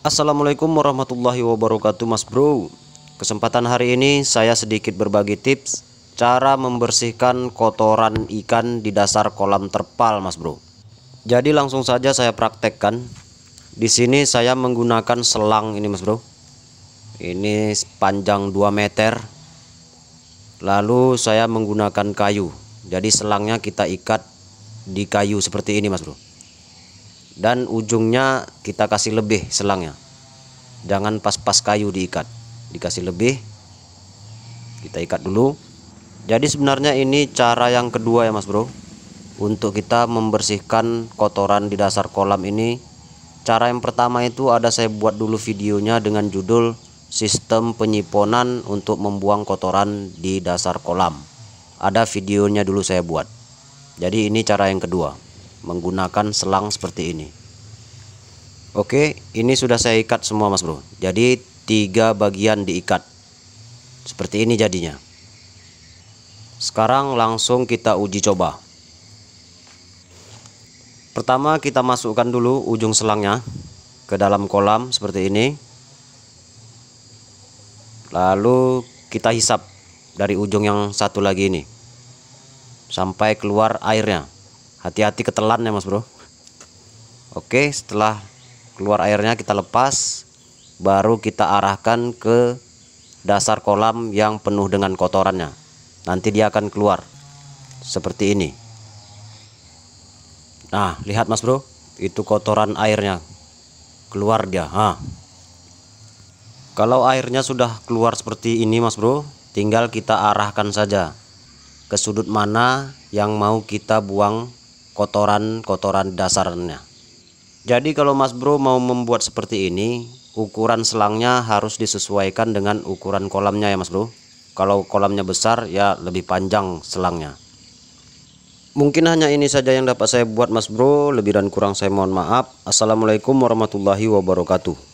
Assalamualaikum warahmatullahi wabarakatuh mas bro Kesempatan hari ini saya sedikit berbagi tips Cara membersihkan kotoran ikan di dasar kolam terpal mas bro Jadi langsung saja saya praktekkan Di sini saya menggunakan selang ini mas bro Ini panjang 2 meter Lalu saya menggunakan kayu Jadi selangnya kita ikat di kayu seperti ini mas bro dan ujungnya kita kasih lebih selangnya jangan pas-pas kayu diikat dikasih lebih kita ikat dulu jadi sebenarnya ini cara yang kedua ya mas bro untuk kita membersihkan kotoran di dasar kolam ini cara yang pertama itu ada saya buat dulu videonya dengan judul sistem penyiponan untuk membuang kotoran di dasar kolam ada videonya dulu saya buat jadi ini cara yang kedua menggunakan selang seperti ini Oke ini sudah saya ikat semua mas bro jadi tiga bagian diikat seperti ini jadinya sekarang langsung kita uji coba pertama kita masukkan dulu ujung selangnya ke dalam kolam seperti ini lalu kita hisap dari ujung yang satu lagi ini sampai keluar airnya hati-hati ketelan ya mas bro oke setelah keluar airnya kita lepas baru kita arahkan ke dasar kolam yang penuh dengan kotorannya nanti dia akan keluar seperti ini nah lihat mas bro itu kotoran airnya keluar dia ha. Nah. kalau airnya sudah keluar seperti ini mas bro tinggal kita arahkan saja ke sudut mana yang mau kita buang kotoran-kotoran dasarnya. Jadi kalau Mas Bro mau membuat seperti ini, ukuran selangnya harus disesuaikan dengan ukuran kolamnya ya Mas Bro. Kalau kolamnya besar ya lebih panjang selangnya. Mungkin hanya ini saja yang dapat saya buat Mas Bro, lebih dan kurang saya mohon maaf. Assalamualaikum warahmatullahi wabarakatuh.